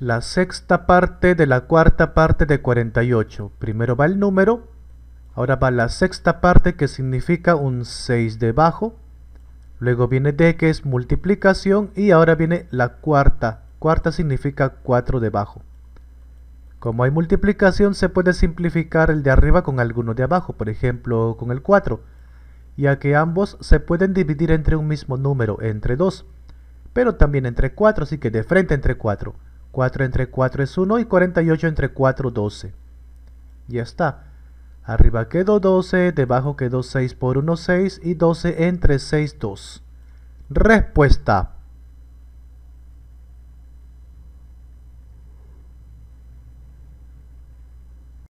La sexta parte de la cuarta parte de 48. Primero va el número, ahora va la sexta parte que significa un 6 debajo, luego viene D que es multiplicación y ahora viene la cuarta. Cuarta significa 4 debajo. Como hay multiplicación se puede simplificar el de arriba con alguno de abajo, por ejemplo con el 4, ya que ambos se pueden dividir entre un mismo número, entre 2, pero también entre 4, así que de frente entre 4. 4 entre 4 es 1 y 48 entre 4, 12. Ya está. Arriba quedó 12, debajo quedó 6 por 1, 6 y 12 entre 6, 2. Respuesta.